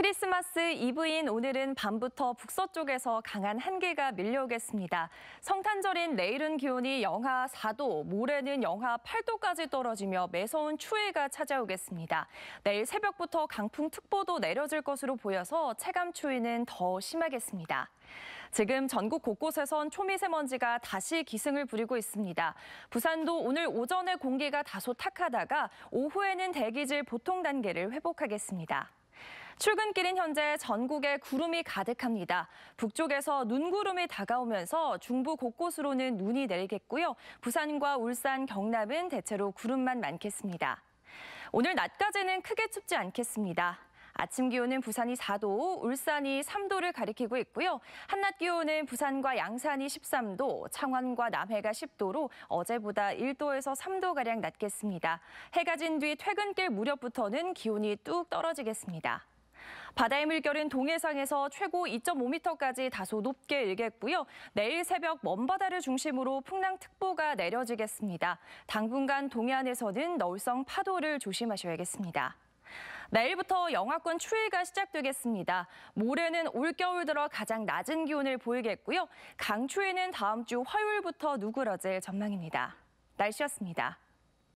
크리스마스 이브인 오늘은 밤부터 북서쪽에서 강한 한계가 밀려오겠습니다. 성탄절인 내일은 기온이 영하 4도, 모레는 영하 8도까지 떨어지며 매서운 추위가 찾아오겠습니다. 내일 새벽부터 강풍특보도 내려질 것으로 보여서 체감 추위는 더 심하겠습니다. 지금 전국 곳곳에선 초미세먼지가 다시 기승을 부리고 있습니다. 부산도 오늘 오전에 공기가 다소 탁하다가 오후에는 대기질 보통 단계를 회복하겠습니다. 출근길인 현재 전국에 구름이 가득합니다. 북쪽에서 눈구름이 다가오면서 중부 곳곳으로는 눈이 내리겠고요. 부산과 울산, 경남은 대체로 구름만 많겠습니다. 오늘 낮까지는 크게 춥지 않겠습니다. 아침 기온은 부산이 4도, 울산이 3도를 가리키고 있고요. 한낮 기온은 부산과 양산이 13도, 창원과 남해가 10도로 어제보다 1도에서 3도가량 낮겠습니다. 해가 진 뒤 퇴근길 무렵부터는 기온이 뚝 떨어지겠습니다. 바다의 물결은 동해상에서 최고 2.5m까지 다소 높게 일겠고요. 내일 새벽 먼바다를 중심으로 풍랑특보가 내려지겠습니다. 당분간 동해안에서는 너울성 파도를 조심하셔야겠습니다. 내일부터 영하권 추위가 시작되겠습니다. 모레는 올겨울 들어 가장 낮은 기온을 보이겠고요. 강추위는 다음 주 화요일부터 누그러질 전망입니다. 날씨였습니다.